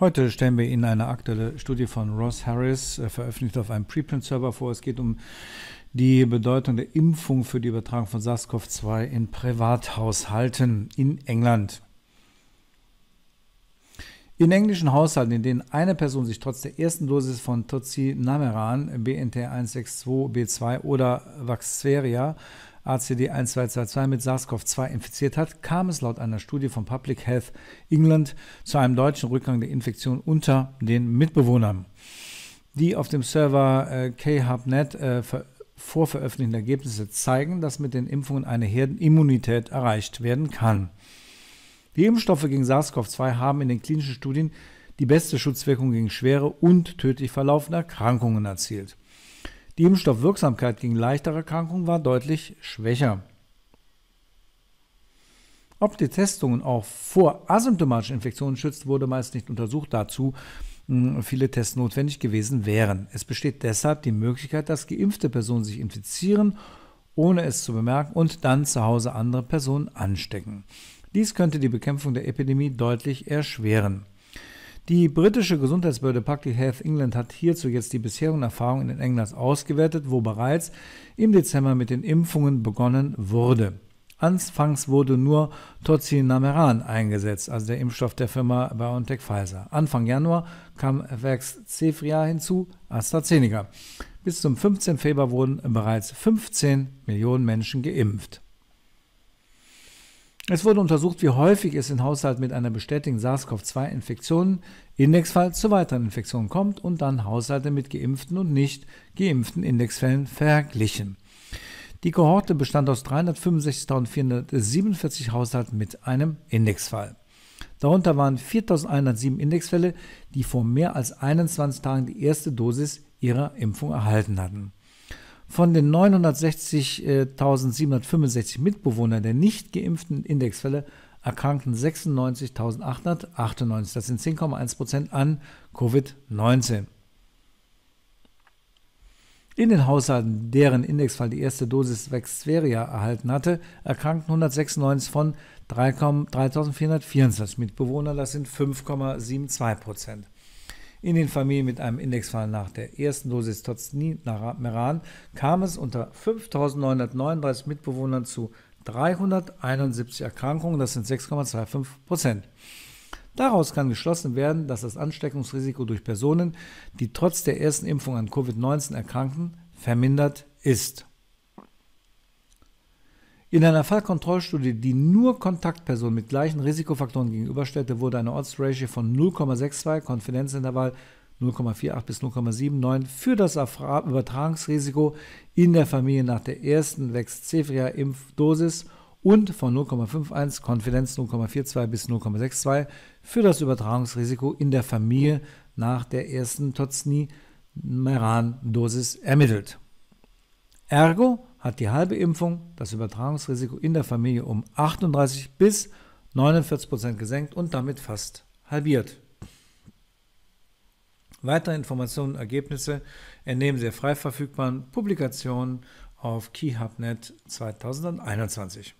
Heute stellen wir Ihnen eine aktuelle Studie von Ross Harris, äh, veröffentlicht auf einem Preprint-Server vor. Es geht um die Bedeutung der Impfung für die Übertragung von SARS-CoV-2 in Privathaushalten in England. In englischen Haushalten, in denen eine Person sich trotz der ersten Dosis von Tocinameran, BNT162b2 oder Vaxzeria ACD1222 mit SARS-CoV-2 infiziert hat, kam es laut einer Studie von Public Health England zu einem deutschen Rückgang der Infektion unter den Mitbewohnern. Die auf dem Server äh, khubnet äh, vorveröffentlichten Ergebnisse zeigen, dass mit den Impfungen eine Herdenimmunität erreicht werden kann. Die Impfstoffe gegen SARS-CoV-2 haben in den klinischen Studien die beste Schutzwirkung gegen schwere und tödlich verlaufende Erkrankungen erzielt. Die Impfstoffwirksamkeit gegen leichtere Erkrankungen war deutlich schwächer. Ob die Testungen auch vor asymptomatischen Infektionen schützt, wurde meist nicht untersucht, dazu hm, viele Tests notwendig gewesen wären. Es besteht deshalb die Möglichkeit, dass geimpfte Personen sich infizieren, ohne es zu bemerken, und dann zu Hause andere Personen anstecken. Dies könnte die Bekämpfung der Epidemie deutlich erschweren. Die britische Gesundheitsbehörde Public Health England hat hierzu jetzt die bisherigen Erfahrungen in England ausgewertet, wo bereits im Dezember mit den Impfungen begonnen wurde. Anfangs wurde nur Tocinameran eingesetzt, also der Impfstoff der Firma BioNTech Pfizer. Anfang Januar kam Vaxzevria hinzu, AstraZeneca. Bis zum 15. Februar wurden bereits 15 Millionen Menschen geimpft. Es wurde untersucht, wie häufig es in Haushalten mit einer bestätigten SARS-CoV-2-Infektion, Indexfall, zu weiteren Infektionen kommt und dann Haushalte mit geimpften und nicht geimpften Indexfällen verglichen. Die Kohorte bestand aus 365.447 Haushalten mit einem Indexfall. Darunter waren 4.107 Indexfälle, die vor mehr als 21 Tagen die erste Dosis ihrer Impfung erhalten hatten. Von den 960.765 Mitbewohnern der nicht geimpften Indexfälle erkrankten 96.898, das sind 10,1 Prozent, an Covid-19. In den Haushalten, deren Indexfall die erste Dosis Vexveria erhalten hatte, erkrankten 196 von 3.424 Mitbewohnern, das sind 5,72 Prozent. In den Familien mit einem Indexfall nach der ersten Dosis Meran kam es unter 5.939 Mitbewohnern zu 371 Erkrankungen, das sind 6,25 Prozent. Daraus kann geschlossen werden, dass das Ansteckungsrisiko durch Personen, die trotz der ersten Impfung an Covid-19 erkranken, vermindert ist. In einer Fallkontrollstudie, die nur Kontaktpersonen mit gleichen Risikofaktoren gegenüberstellte, wurde eine Odds-Ratio von 0,62, Konfidenzintervall 0,48 bis 0,79 für das Übertragungsrisiko in der Familie nach der ersten Vexzevria-Impfdosis und von 0,51 Konfidenz 0,42 bis 0,62 für das Übertragungsrisiko in der Familie nach der ersten Tozni-Meran-Dosis ermittelt. Ergo hat die halbe Impfung das Übertragungsrisiko in der Familie um 38 bis 49 Prozent gesenkt und damit fast halbiert. Weitere Informationen und Ergebnisse entnehmen Sie frei verfügbaren Publikationen auf KeyHubNet 2021.